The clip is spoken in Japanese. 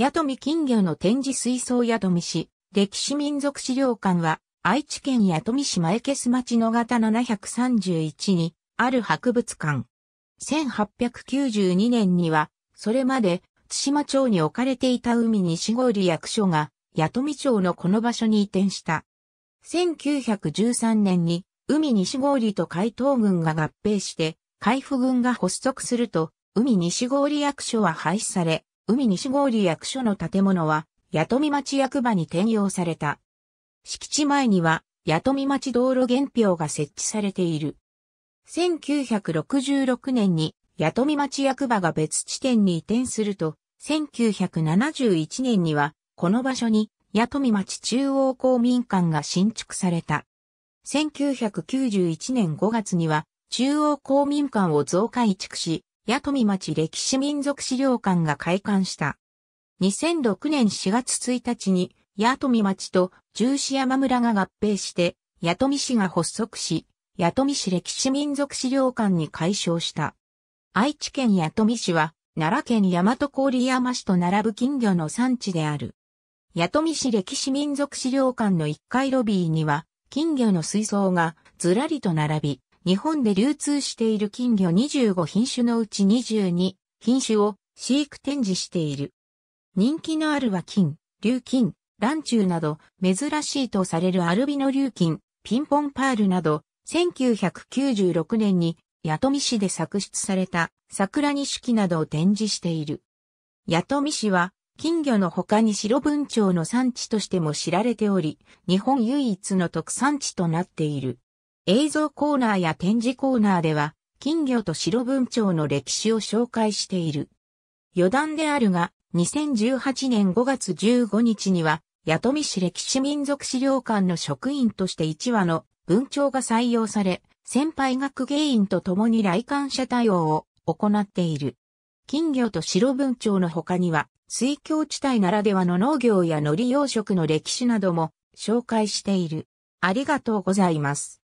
宿見金魚の展示水槽宿見市、歴史民族資料館は、愛知県宿見市前消町野型731に、ある博物館。1892年には、それまで、津島町に置かれていた海西郡役所が、宿見町のこの場所に移転した。1913年に、海西郡と海東軍が合併して、海部軍が発足すると、海西郡役所は廃止され、海西郡役所の建物は、八富町役場に転用された。敷地前には、八富町道路原表が設置されている。1966年に、八富町役場が別地点に移転すると、1971年には、この場所に、八富町中央公民館が新築された。1991年5月には、中央公民館を増改築し、八富町歴史民族資料館が開館した。2006年4月1日に、八富町と十四山村が合併して、八富市が発足し、八富市歴史民族資料館に改称した。愛知県八富市は、奈良県大和郡山市と並ぶ金魚の産地である。八富市歴史民族資料館の1階ロビーには、金魚の水槽がずらりと並び、日本で流通している金魚25品種のうち22品種を飼育展示している。人気のあるは金、竜金、卵中など珍しいとされるアルビノ竜金、ピンポンパールなど1996年に八富市で作出された桜錦などを展示している。八富市は金魚の他に白文鳥の産地としても知られており、日本唯一の特産地となっている。映像コーナーや展示コーナーでは、金魚と白文鳥の歴史を紹介している。余談であるが、2018年5月15日には、弥富市歴史民族資料館の職員として1話の文鳥が採用され、先輩学芸員と共に来館者対応を行っている。金魚と白文鳥の他には、水郷地帯ならではの農業や海苔養殖の歴史なども紹介している。ありがとうございます。